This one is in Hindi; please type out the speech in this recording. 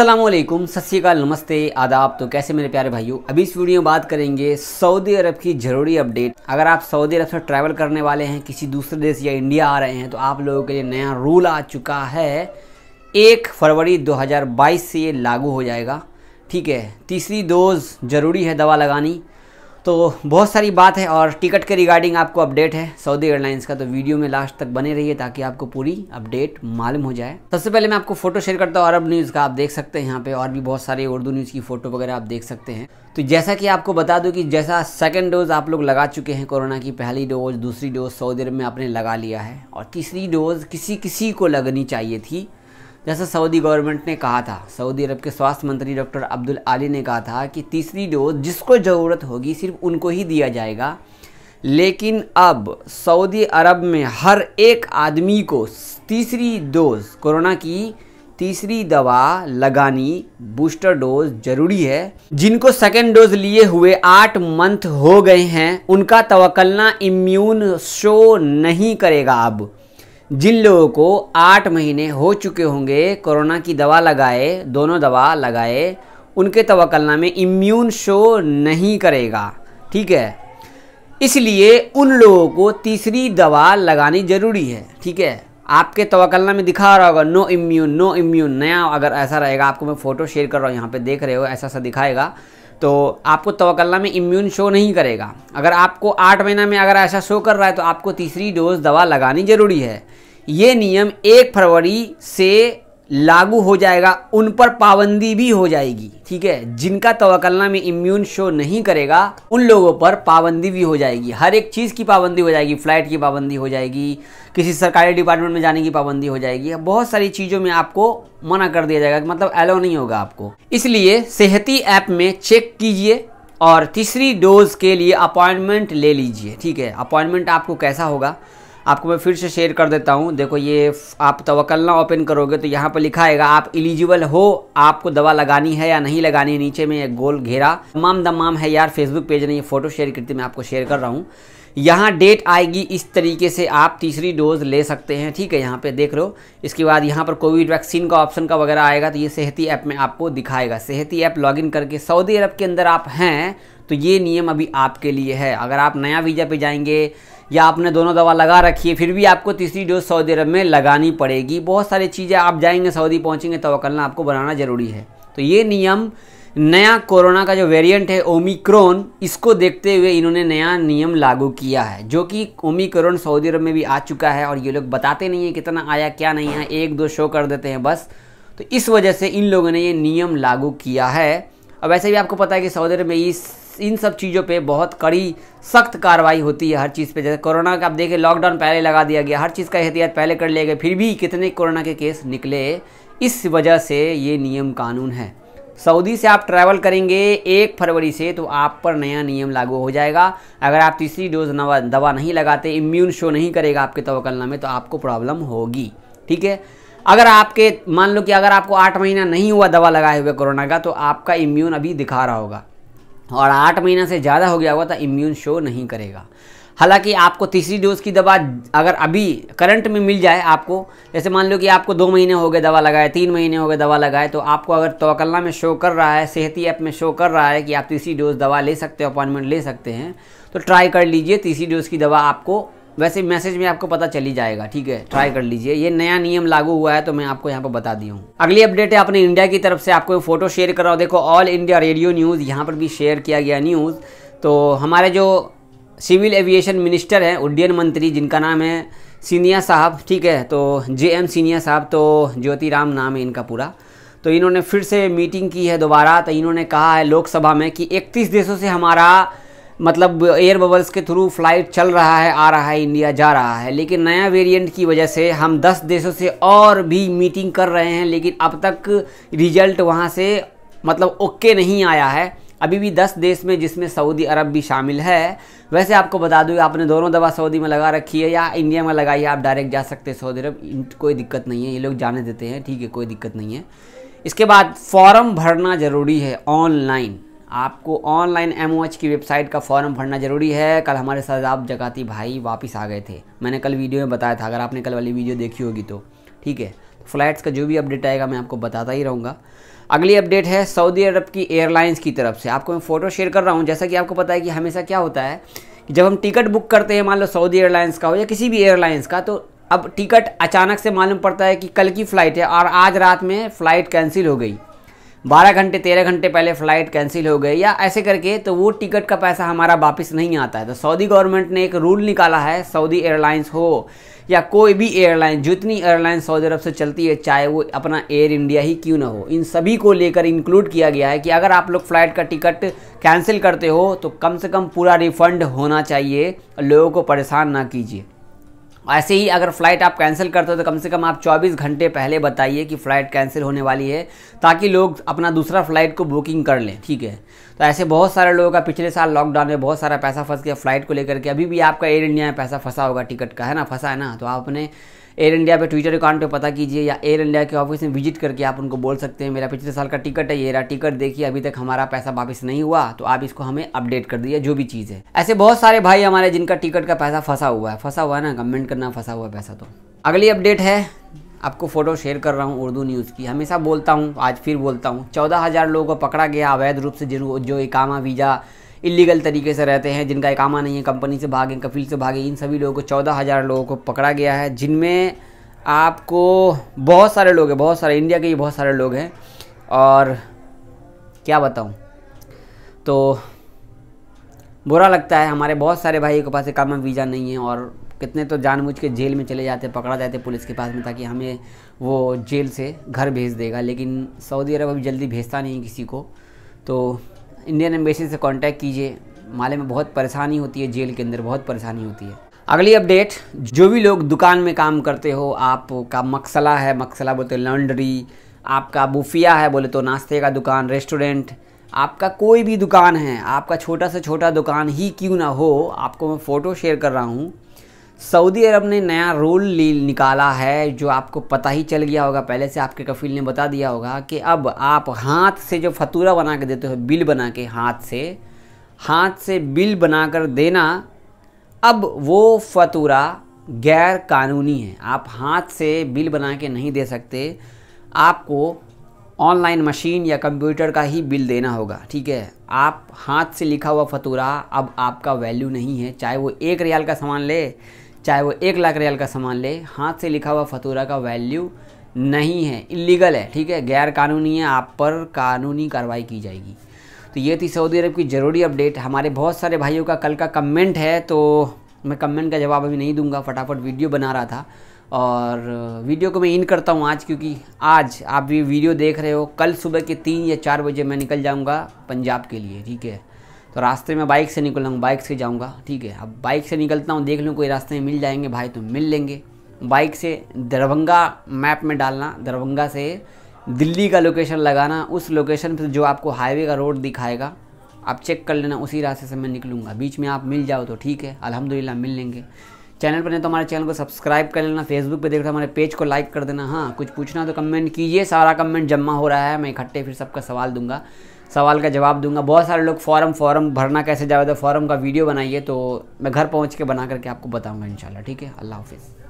असलम सत्यकाल नमस्ते आदाब तो कैसे मेरे प्यारे भाइयों अभी इस वीडियो में बात करेंगे सऊदी अरब की ज़रूरी अपडेट अगर आप सऊदी अरब से ट्रैवल करने वाले हैं किसी दूसरे देश या इंडिया आ रहे हैं तो आप लोगों के लिए नया रूल आ चुका है एक फरवरी 2022 से ये लागू हो जाएगा ठीक है तीसरी डोज ज़रूरी है दवा लगानी तो बहुत सारी बात है और टिकट के रिगार्डिंग आपको अपडेट है सऊदी एयरलाइंस का तो वीडियो में लास्ट तक बने रहिए ताकि आपको पूरी अपडेट मालूम हो जाए सबसे पहले मैं आपको फोटो शेयर करता हूँ अरब न्यूज़ का आप देख सकते हैं यहाँ पे और भी बहुत सारे उर्दू न्यूज़ की फ़ोटो वगैरह आप देख सकते हैं तो जैसा कि आपको बता दूँ कि जैसा सेकेंड डोज आप लोग लगा चुके हैं कोरोना की पहली डोज दूसरी डोज सऊदी अरब में आपने लगा लिया है और तीसरी डोज किसी किसी को लगनी चाहिए थी जैसा सऊदी गवर्नमेंट ने कहा था सऊदी अरब के स्वास्थ्य मंत्री डॉक्टर अब्दुल आली ने कहा था कि तीसरी डोज जिसको ज़रूरत होगी सिर्फ उनको ही दिया जाएगा लेकिन अब सऊदी अरब में हर एक आदमी को तीसरी डोज कोरोना की तीसरी दवा लगानी बूस्टर डोज जरूरी है जिनको सेकेंड डोज लिए हुए आठ मंथ हो गए हैं उनका तवक्लना इम्यून शो नहीं करेगा अब जिन लोगों को आठ महीने हो चुके होंगे कोरोना की दवा लगाए दोनों दवा लगाए उनके तवकलना में इम्यून शो नहीं करेगा ठीक है इसलिए उन लोगों को तीसरी दवा लगानी ज़रूरी है ठीक है आपके तवकलना में दिखा रहा होगा नो इम्यून नो इम्यून नया अगर ऐसा रहेगा आपको मैं फ़ोटो शेयर कर रहा हूँ यहाँ पे देख रहे हो ऐसा ऐसा दिखाएगा तो आपको तवकल्ला में इम्यून शो नहीं करेगा अगर आपको आठ महीना में अगर ऐसा शो कर रहा है तो आपको तीसरी डोज दवा लगानी ज़रूरी है ये नियम एक फरवरी से लागू हो जाएगा उन पर पाबंदी भी हो जाएगी ठीक है जिनका तवकलना में इम्यून शो नहीं करेगा उन लोगों पर पाबंदी भी हो जाएगी हर एक चीज़ की पाबंदी हो जाएगी फ्लाइट की पाबंदी हो जाएगी किसी सरकारी डिपार्टमेंट में जाने की पाबंदी हो जाएगी बहुत सारी चीज़ों में आपको मना कर दिया जाएगा मतलब अलाउ नहीं होगा आपको इसलिए सेहती ऐप में चेक कीजिए और तीसरी डोज के लिए अपॉइंटमेंट ले लीजिए ठीक है अपॉइंटमेंट आपको कैसा होगा आपको मैं फिर से शेयर कर देता हूँ देखो ये आप तवक्लना ओपन करोगे तो यहाँ पर लिखा आएगा आप एलिजिबल हो आपको दवा लगानी है या नहीं लगानी है नीचे में गोल घेरा तमाम दमाम है यार फेसबुक पेज ने ये फोटो शेयर करती मैं आपको शेयर कर रहा हूँ यहाँ डेट आएगी इस तरीके से आप तीसरी डोज ले सकते हैं ठीक है यहाँ पे देख लो इसके बाद यहाँ पर कोविड वैक्सीन का ऑप्शन का वगैरह आएगा तो ये सेहती ऐप में आपको दिखाएगा सेहती ऐप लॉगिन करके सऊदी अरब के अंदर आप हैं तो ये नियम अभी आपके लिए है अगर आप नया वीज़ा पे जाएंगे या आपने दोनों दवा लगा रखी है फिर भी आपको तीसरी डोज सऊदी अरब में लगानी पड़ेगी बहुत सारी चीज़ें आप जाएंगे सऊदी पहुँचेंगे तोकलना आपको बनाना ज़रूरी है तो ये नियम नया कोरोना का जो वेरिएंट है ओमिक्रोन इसको देखते हुए इन्होंने नया नियम लागू किया है जो कि ओमिक्रोन सऊदी अरब में भी आ चुका है और ये लोग बताते नहीं हैं कितना आया क्या नहीं है एक दो शो कर देते हैं बस तो इस वजह से इन लोगों ने ये नियम लागू किया है अब वैसे भी आपको पता है कि सऊदी अरब में इस इन सब चीज़ों पे बहुत कड़ी सख्त कार्रवाई होती है हर चीज़ पे जैसे कोरोना का आप देखें लॉकडाउन पहले लगा दिया गया हर चीज़ का एहतियात पहले कर लिया गया फिर भी कितने कोरोना के केस निकले इस वजह से ये नियम कानून है सऊदी से आप ट्रैवल करेंगे एक फरवरी से तो आप पर नया नियम लागू हो जाएगा अगर आप तीसरी डोज नवा दवा नहीं लगाते इम्यून शो नहीं करेगा आपके तवकलना में तो आपको प्रॉब्लम होगी ठीक है अगर आपके मान लो कि अगर आपको आठ महीना नहीं हुआ दवा लगाए हुए कोरोना का तो आपका इम्यून अभी दिखा रहा होगा और आठ महीना से ज़्यादा हो गया होगा तो इम्यून शो नहीं करेगा हालांकि आपको तीसरी डोज की दवा अगर अभी करंट में मिल जाए आपको जैसे मान लो कि आपको दो महीने हो गए दवा लगाए तीन महीने हो गए दवा लगाए तो आपको अगर तोकलना में शो कर रहा है सेहती ऐप में शो कर रहा है कि आप तीसरी डोज दवा ले सकते हो अपॉइंटमेंट ले सकते हैं तो ट्राई कर लीजिए तीसरी डोज की दवा आपको वैसे मैसेज में आपको पता चली जाएगा ठीक है ट्राई हाँ। कर लीजिए ये नया नियम लागू हुआ है तो मैं आपको यहाँ पर बता दी हूँ अगली अपडेट है अपने इंडिया की तरफ से आपको फोटो शेयर कर रहा हूँ देखो ऑल इंडिया रेडियो न्यूज़ यहाँ पर भी शेयर किया गया न्यूज़ तो हमारे जो सिविल एविएशन मिनिस्टर हैं उड्डयन मंत्री जिनका नाम है सीनिया साहब ठीक है तो जे एम सीनिया साहब तो ज्योतिराम नाम है इनका पूरा तो इन्होंने फिर से मीटिंग की है दोबारा तो इन्होंने कहा है लोकसभा में कि 31 देशों से हमारा मतलब एयर बबल्स के थ्रू फ्लाइट चल रहा है आ रहा है इंडिया जा रहा है लेकिन नया वेरिएंट की वजह से हम 10 देशों से और भी मीटिंग कर रहे हैं लेकिन अब तक रिजल्ट वहाँ से मतलब ओके नहीं आया है अभी भी 10 देश में जिसमें सऊदी अरब भी शामिल है वैसे आपको बता दूँ आपने दोनों दवा सऊदी में लगा रखी है या इंडिया में लगाई है आप डायरेक्ट जा सकते हैं सऊदी अरब कोई दिक्कत नहीं है ये लोग जाने देते हैं ठीक है कोई दिक्कत नहीं है इसके बाद फॉर्म भरना ज़रूरी है ऑनलाइन आपको ऑनलाइन एम की वेबसाइट का फॉर्म भरना ज़रूरी है कल हमारे आप जगाती भाई वापस आ गए थे मैंने कल वीडियो में बताया था अगर आपने कल वाली वीडियो देखी होगी तो ठीक है फ़्लाइट्स तो का जो भी अपडेट आएगा मैं आपको बताता ही रहूँगा अगली अपडेट है सऊदी अरब की एयरलाइंस की तरफ से आपको मैं फ़ोटो शेयर कर रहा हूँ जैसा कि आपको पता है कि हमेशा क्या होता है कि जब हम टिकट बुक करते हैं मान लो सऊदी एयरलाइंस का हो या किसी भी एयरलाइंस का तो अब टिकट अचानक से मालूम पड़ता है कि कल की फ़्लाइट है और आज रात में फ़्लाइट कैंसिल हो गई बारह घंटे तेरह घंटे पहले फ़्लाइट कैंसिल हो गई या ऐसे करके तो वो टिकट का पैसा हमारा वापस नहीं आता है तो सऊदी गवर्नमेंट ने एक रूल निकाला है सऊदी एयरलाइंस हो या कोई भी एयरलाइन जितनी एयरलाइन सऊदी अरब से चलती है चाहे वो अपना एयर इंडिया ही क्यों ना हो इन सभी को लेकर इंक्लूड किया गया है कि अगर आप लोग फ़्लाइट का टिकट कैंसिल करते हो तो कम से कम पूरा रिफ़ंड होना चाहिए लोगों को परेशान ना कीजिए ऐसे ही अगर फ्लाइट आप कैंसिल करते हो तो कम से कम आप 24 घंटे पहले बताइए कि फ़्लाइट कैंसिल होने वाली है ताकि लोग अपना दूसरा फ्लाइट को बुकिंग कर लें ठीक है तो ऐसे बहुत सारे लोगों का पिछले साल लॉकडाउन में बहुत सारा पैसा फंस गया फ्लाइट को लेकर के अभी भी आपका एयर इंडिया में पैसा फंसा होगा टिकट का है ना फंसा है ना तो आप अपने एयर इंडिया पे ट्विटर अकाउंट पे पता कीजिए या एयर इंडिया के ऑफिस में विजिट करके आप उनको बोल सकते हैं मेरा पिछले साल का टिकट है ये रहा टिकट देखिए अभी तक हमारा पैसा वापस नहीं हुआ तो आप इसको हमें अपडेट कर दीजिए जो भी चीज़ है ऐसे बहुत सारे भाई हमारे जिनका टिकट का पैसा फंसा हुआ है फंसा हुआ है ना कमेंट कर करना फंसा हुआ पैसा तो अगली अपडेट है आपको फ़ोटो शेयर कर रहा हूँ उर्दू न्यूज़ की हमेशा बोलता हूँ आज फिर बोलता हूँ चौदह हज़ार लोगों को पकड़ा गया अवैध रूप से जो इकामा वीज़ा इलीगल तरीके से रहते हैं जिनका इकामा नहीं है कंपनी से भागे कफील से भागे इन सभी लोगों को चौदह हज़ार लोगों को पकड़ा गया है जिनमें आपको बहुत सारे लोग हैं बहुत सारे इंडिया के ही बहुत सारे लोग हैं और क्या बताऊँ तो बुरा लगता है हमारे बहुत सारे भाई के पास इकामा वीज़ा नहीं है और कितने तो जानबूझ के जेल में चले जाते पकड़ा जाते पुलिस के पास में ताकि हमें वो जेल से घर भेज देगा लेकिन सऊदी अरब अभी जल्दी भेजता नहीं किसी को तो इंडियन एम्बेसी से कांटेक्ट कीजिए माले में बहुत परेशानी होती है जेल के अंदर बहुत परेशानी होती है अगली अपडेट जो भी लोग दुकान में काम करते हो आपका मकसला है मकसला बोलते लॉन्ड्री आपका बुफिया है बोले तो नाश्ते का दुकान रेस्टोरेंट आपका कोई भी दुकान है आपका छोटा से छोटा दुकान ही क्यों ना हो आपको मैं फ़ोटो शेयर कर रहा हूँ सऊदी अरब ने नया रूल निकाला है जो आपको पता ही चल गया होगा पहले से आपके कफील ने बता दिया होगा कि अब आप हाथ से जो फतूरा बना के देते हो बिल बना के हाथ से हाथ से बिल बनाकर देना अब वो फतूरा गैर कानूनी है आप हाथ से बिल बना के नहीं दे सकते आपको ऑनलाइन मशीन या कंप्यूटर का ही बिल देना होगा ठीक है आप हाथ से लिखा हुआ फतूरा अब आपका वैल्यू नहीं है चाहे वो एक रियाल का सामान ले चाहे वो एक लाख रियाल का सामान ले हाथ से लिखा हुआ फतूरा का वैल्यू नहीं है इलीगल है ठीक है गैर कानूनी है आप पर कानूनी कार्रवाई की जाएगी तो ये थी सऊदी अरब की ज़रूरी अपडेट हमारे बहुत सारे भाइयों का कल का कमेंट है तो मैं कमेंट का जवाब अभी नहीं दूंगा फटाफट वीडियो बना रहा था और वीडियो को मैं इन करता हूँ आज क्योंकि आज आप ये वीडियो देख रहे हो कल सुबह के तीन या चार बजे मैं निकल जाऊँगा पंजाब के लिए ठीक है तो रास्ते में बाइक से निकल लूँगा बाइक से जाऊँगा ठीक है अब बाइक से निकलता हूँ देख लूँ कोई रास्ते में मिल जाएंगे भाई तो मिल लेंगे बाइक से दरभंगा मैप में डालना दरभंगा से दिल्ली का लोकेशन लगाना उस लोकेशन पर जो आपको हाईवे का रोड दिखाएगा आप चेक कर लेना उसी रास्ते से मैं निकलूँगा बीच में आप मिल जाओ तो ठीक है अलहमदिल्ला मिल लेंगे चैनल पर नहीं तो हमारे चैनल को सब्सक्राइब कर लेना फेसबुक पे देख रहे हमारे पेज को लाइक कर देना हाँ कुछ पूछना तो कमेंट कीजिए सारा कमेंट जमा हो रहा है मैं इकट्ठे फिर सबका सवाल दूंगा सवाल का जवाब दूंगा बहुत सारे लोग फॉरम फॉरम भरना कैसे जाए तो फॉरम का वीडियो बनाइए तो मैं घर पहुँच के बना करके आपको बताऊँगा इंशाल्लाह ठीक है अल्लाह हाफिज़